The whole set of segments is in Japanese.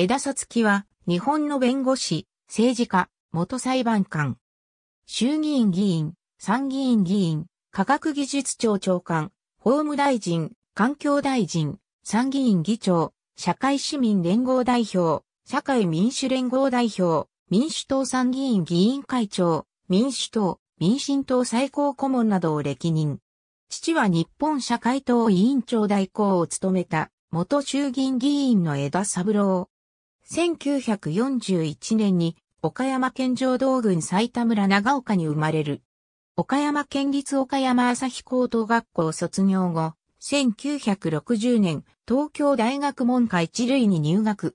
枝さつきは、日本の弁護士、政治家、元裁判官、衆議院議員、参議院議員、科学技術庁長官、法務大臣、環境大臣、参議院議長、社会市民連合代表、社会民主連合代表、民主党参議院議員会長、民主党、民進党最高顧問などを歴任。父は日本社会党委員長代行を務めた元衆議院議員の枝三郎。1941年に岡山県上道郡埼玉村長岡に生まれる。岡山県立岡山朝日高等学校卒業後、1960年、東京大学門下一類に入学。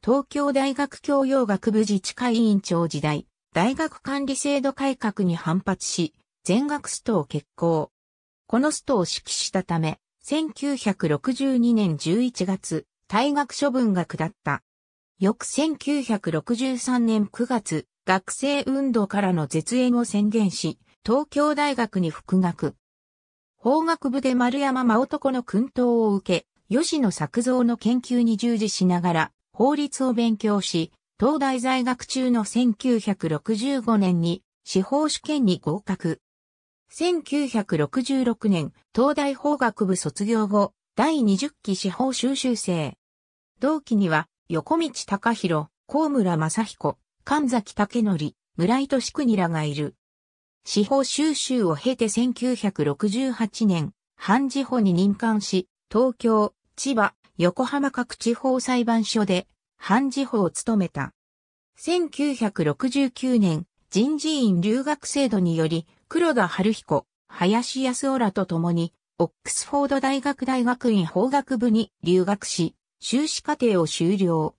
東京大学教養学部自治会委員長時代、大学管理制度改革に反発し、全学ストを決行。このストを指揮したため、1962年11月、退学処分が下った。翌1963年9月、学生運動からの絶縁を宣言し、東京大学に復学。法学部で丸山真男の訓導を受け、吉野作造の研究に従事しながら、法律を勉強し、東大在学中の1965年に司法試験に合格。1966年、東大法学部卒業後、第20期司法修習生。同期には、横道隆弘、高村正彦、神崎武則、村井俊国らがいる。司法修習を経て1968年、判事法に任官し、東京、千葉、横浜各地方裁判所で、判事法を務めた。1969年、人事院留学制度により、黒田春彦、林康夫らと共に、オックスフォード大学大学院法学部に留学し、修士課程を修了。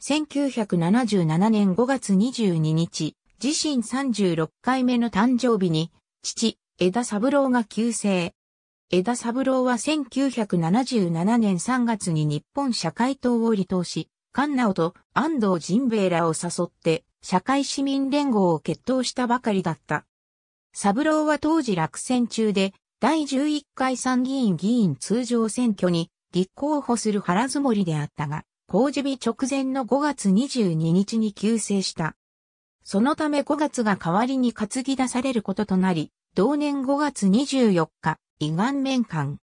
1977年5月22日、自身36回目の誕生日に、父、江田三郎が急逝。田三郎は1977年3月に日本社会党を離党し、菅直と安藤仁兵衛らを誘って、社会市民連合を決闘したばかりだった。三郎は当時落選中で、第11回参議院議員通常選挙に立候補する腹積もりであったが、公示日直前の5月22日に急成した。そのため5月が代わりに担ぎ出されることとなり、同年5月24日、胃がん面館。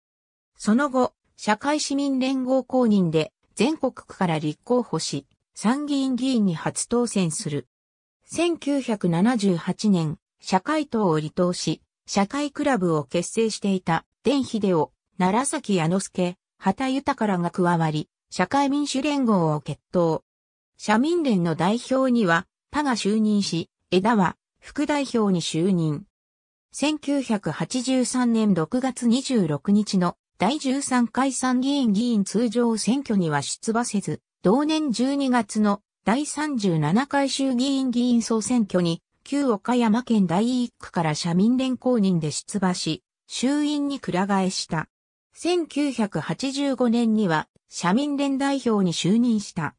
その後、社会市民連合公認で全国区から立候補し、参議院議員に初当選する。1978年、社会党を離党し、社会クラブを結成していた、伝秀夫、奈良崎矢之助、畑豊らが加わり、社会民主連合を決闘。社民連の代表には、他が就任し、枝は副代表に就任。1983年6月26日の第13回参議院議員通常選挙には出馬せず、同年12月の第37回衆議院議員総選挙に、旧岡山県第1区から社民連公認で出馬し、衆院に倉替えした。1985年には社民連代表に就任した。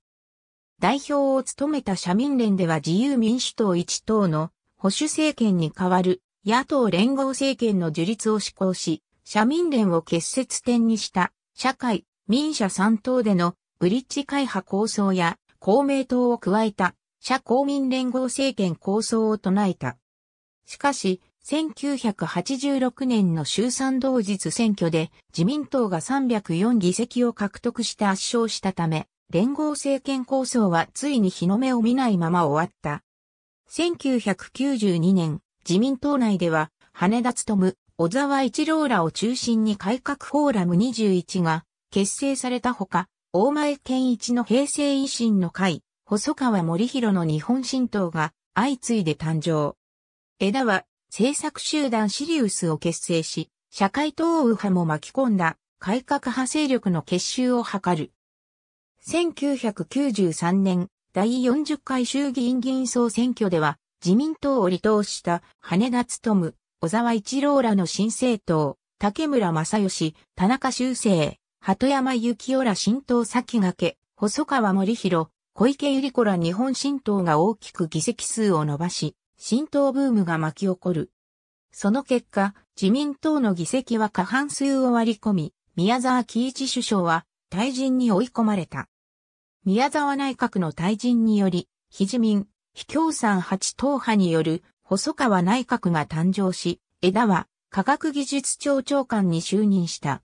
代表を務めた社民連では自由民主党一党の保守政権に代わる野党連合政権の樹立を施行し、社民連を結節点にした社会、民社三党でのブリッジ会派構想や公明党を加えた社公民連合政権構想を唱えた。しかし、1986年の衆参同日選挙で自民党が304議席を獲得して圧勝したため、連合政権構想はついに日の目を見ないまま終わった。1992年、自民党内では、羽田務、小沢一郎らを中心に改革フォーラム21が結成されたほか、大前健一の平成維新の会、細川森弘の日本新党が相次いで誕生。枝は政策集団シリウスを結成し、社会党右派も巻き込んだ改革派勢力の結集を図る。1993年、第40回衆議院議員総選挙では、自民党を離党した羽田務、小沢一郎らの新政党、竹村正義、田中修正、鳩山幸夫ら新党先駆け、細川森弘、小池百合子ら日本新党が大きく議席数を伸ばし、新党ブームが巻き起こる。その結果、自民党の議席は過半数を割り込み、宮沢喜一首相は退陣に追い込まれた。宮沢内閣の退陣により、非自民、非共産8党派による細川内閣が誕生し、枝は科学技術庁長官に就任した。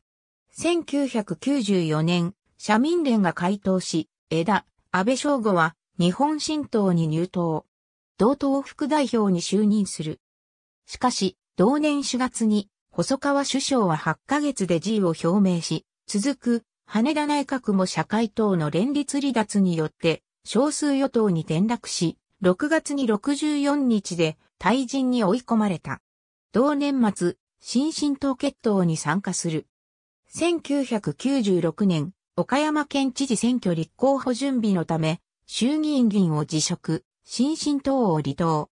1994年、社民連が回答し、枝、安倍正吾は日本新党に入党。同党副代表に就任する。しかし、同年4月に、細川首相は8ヶ月で辞意を表明し、続く、羽田内閣も社会党の連立離脱によって、少数与党に転落し、6月に64日で退陣に追い込まれた。同年末、新進党決闘に参加する。1996年、岡山県知事選挙立候補準備のため、衆議院議員を辞職。新進党を離党。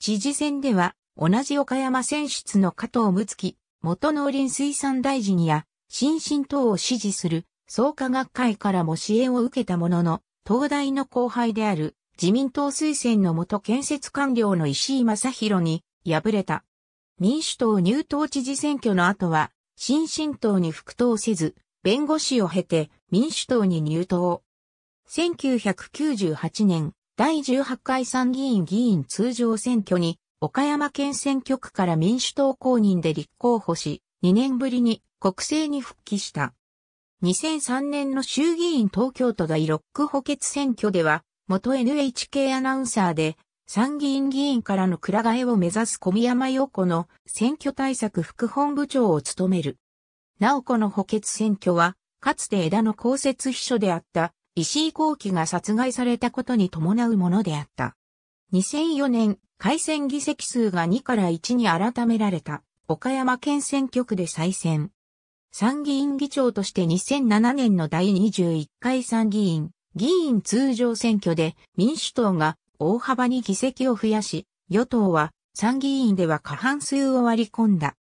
知事選では、同じ岡山選出の加藤睦月、元農林水産大臣や、新進党を支持する創価学会からも支援を受けたものの、東大の後輩である自民党推薦の元建設官僚の石井正弘に敗れた。民主党入党知事選挙の後は、新進党に復党せず、弁護士を経て民主党に入党。1998年、第18回参議院議員通常選挙に、岡山県選挙区から民主党公認で立候補し、2年ぶりに国政に復帰した。2003年の衆議院東京都第6区補欠選挙では、元 NHK アナウンサーで、参議院議員からの倉替えを目指す小宮山陽子の選挙対策副本部長を務める。なおこの補欠選挙は、かつて枝野公設秘書であった石井幸喜が殺害されたことに伴うものであった。2004年、改選議席数が2から1に改められた、岡山県選挙区で再選。参議院議長として2007年の第21回参議院、議員通常選挙で民主党が大幅に議席を増やし、与党は参議院では過半数を割り込んだ。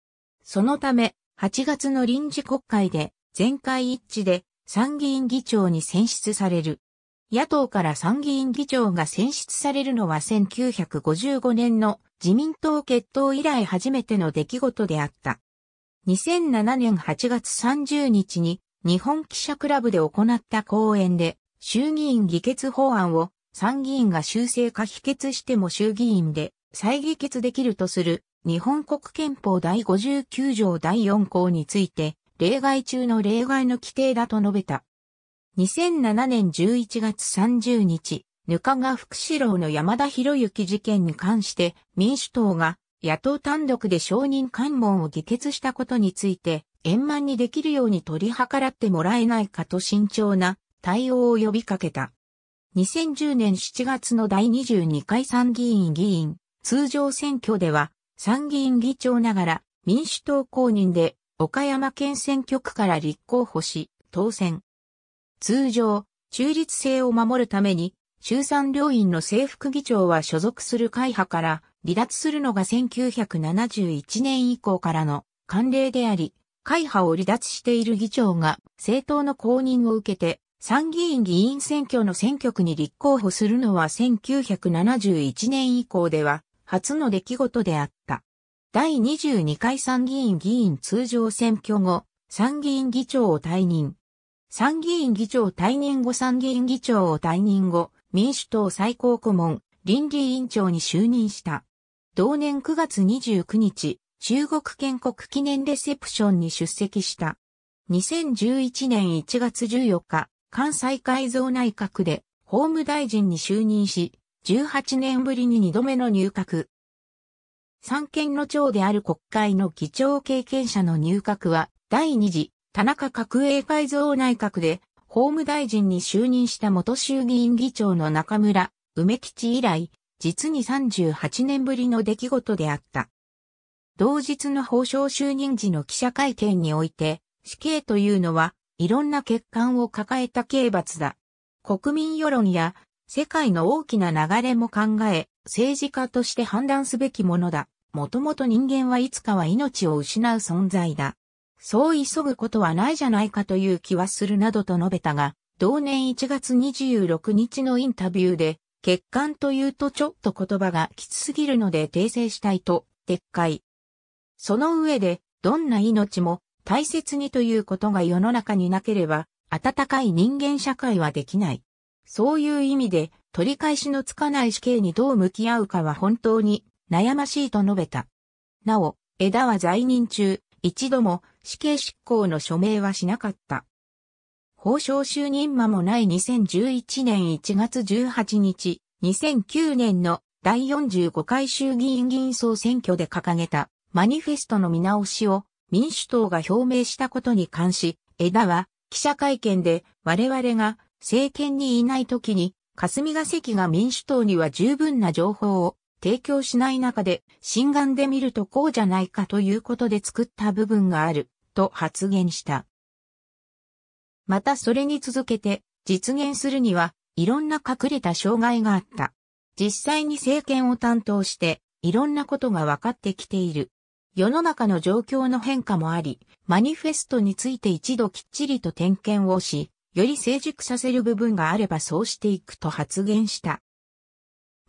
そのため、8月の臨時国会で全会一致で参議院議長に選出される。野党から参議院議長が選出されるのは1955年の自民党決闘以来初めての出来事であった。2007年8月30日に日本記者クラブで行った講演で衆議院議決法案を参議院が修正か否決しても衆議院で再議決できるとする日本国憲法第59条第4項について例外中の例外の規定だと述べた。2007年11月30日、ぬかが福祉郎の山田博之事件に関して民主党が野党単独で承認関門を議決したことについて円満にできるように取り計らってもらえないかと慎重な対応を呼びかけた。2010年7月の第22回参議院議員通常選挙では参議院議長ながら民主党公認で岡山県選挙区から立候補し、当選。通常、中立性を守るために、衆参両院の制服議長は所属する会派から離脱するのが1971年以降からの慣例であり、会派を離脱している議長が政党の公認を受けて参議院議員選挙の選挙区に立候補するのは1971年以降では初の出来事であっ第22回参議院議員通常選挙後、参議院議長を退任。参議院議長退任後参議院議長を退任後、民主党最高顧問、倫理委員長に就任した。同年9月29日、中国建国記念レセプションに出席した。2011年1月14日、関西改造内閣で法務大臣に就任し、18年ぶりに2度目の入閣。三権の長である国会の議長経験者の入閣は、第二次、田中角栄改造内閣で、法務大臣に就任した元衆議院議長の中村、梅吉以来、実に38年ぶりの出来事であった。同日の法相就任時の記者会見において、死刑というのは、いろんな欠陥を抱えた刑罰だ。国民世論や、世界の大きな流れも考え、政治家として判断すべきものだ。もともと人間はいつかは命を失う存在だ。そう急ぐことはないじゃないかという気はするなどと述べたが、同年1月26日のインタビューで、欠陥というとちょっと言葉がきつすぎるので訂正したいと、撤回。その上で、どんな命も大切にということが世の中になければ、温かい人間社会はできない。そういう意味で、取り返しのつかない死刑にどう向き合うかは本当に悩ましいと述べた。なお、枝は在任中、一度も死刑執行の署名はしなかった。法相就任間もない2011年1月18日、2009年の第45回衆議院議員総選挙で掲げたマニフェストの見直しを民主党が表明したことに関し、枝は記者会見で我々が政権にいない時に霞が関が民主党には十分な情報を提供しない中で、心眼で見るとこうじゃないかということで作った部分がある、と発言した。またそれに続けて、実現するには、いろんな隠れた障害があった。実際に政権を担当して、いろんなことが分かってきている。世の中の状況の変化もあり、マニフェストについて一度きっちりと点検をし、より成熟させる部分があればそうしていくと発言した。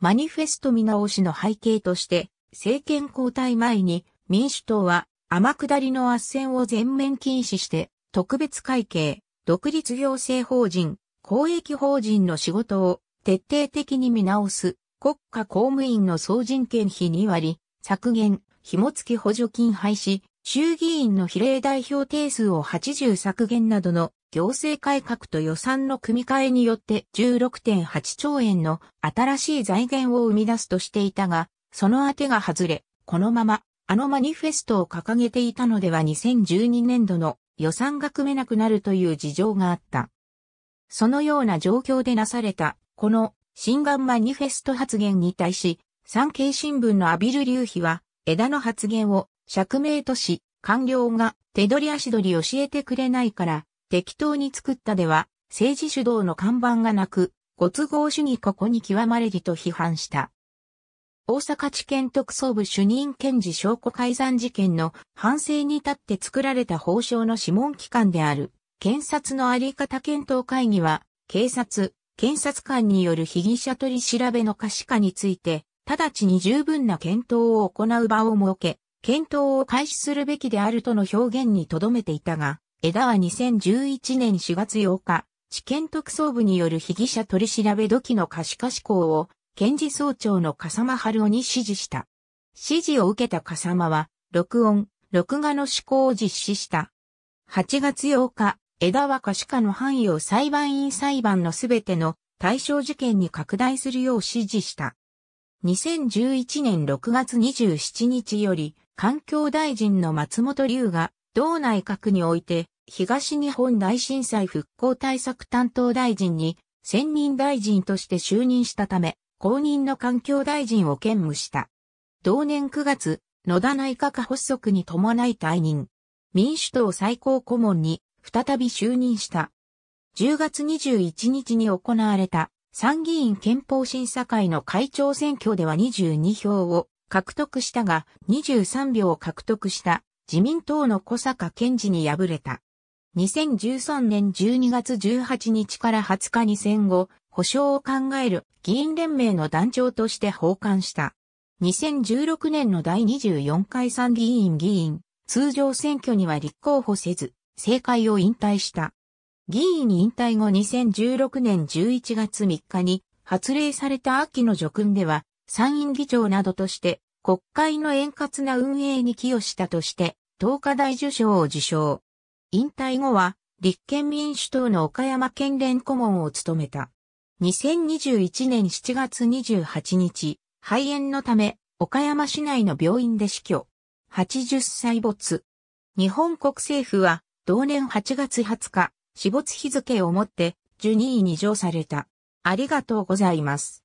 マニフェスト見直しの背景として、政権交代前に民主党は天下りの圧旋を全面禁止して、特別会計、独立行政法人、公益法人の仕事を徹底的に見直す国家公務員の総人件費2割、削減、紐付き補助金廃止、衆議院の比例代表定数を80削減などの行政改革と予算の組み替えによって16.8兆円の新しい財源を生み出すとしていたが、その当てが外れ、このままあのマニフェストを掲げていたのでは2012年度の予算が組めなくなるという事情があった。そのような状況でなされた、この新眼マニフェスト発言に対し、産経新聞のアビル・リュウヒは、枝の発言を釈明都市、官僚が手取り足取り教えてくれないから、適当に作ったでは、政治主導の看板がなく、ご都合主義ここに極まれりと批判した。大阪地検特捜部主任検事証拠改ざん事件の反省に立って作られた法省の諮問機関である、検察のあり方検討会議は、警察、検察官による被疑者取り調べの可視化について、直ちに十分な検討を行う場を設け、検討を開始するべきであるとの表現にとどめていたが、枝は2011年4月8日、地検特捜部による被疑者取り調べ土器の可視化施行を、検事総長の笠間春夫に指示した。指示を受けた笠間は、録音、録画の施行を実施した。8月8日、枝は可視化の範囲を裁判員裁判のすべての対象事件に拡大するよう指示した。2011年6月27日より、環境大臣の松本龍が、同内閣において、東日本大震災復興対策担当大臣に、専任大臣として就任したため、公認の環境大臣を兼務した。同年9月、野田内閣発足に伴い退任。民主党最高顧問に再び就任した。10月21日に行われた参議院憲法審査会の会長選挙では22票を獲得したが23票を獲得した自民党の小坂健治に敗れた。2013年12月18日から20日に戦後、保障を考える議員連盟の団長として奉還した。2016年の第24回参議院議員、通常選挙には立候補せず、政界を引退した。議員引退後2016年11月3日に発令された秋の叙勲では、参院議長などとして、国会の円滑な運営に寄与したとして、東華大受賞を受賞。引退後は、立憲民主党の岡山県連顧問を務めた。2021年7月28日、肺炎のため、岡山市内の病院で死去。80歳没。日本国政府は、同年8月20日、死没日付をもって、12位に上された。ありがとうございます。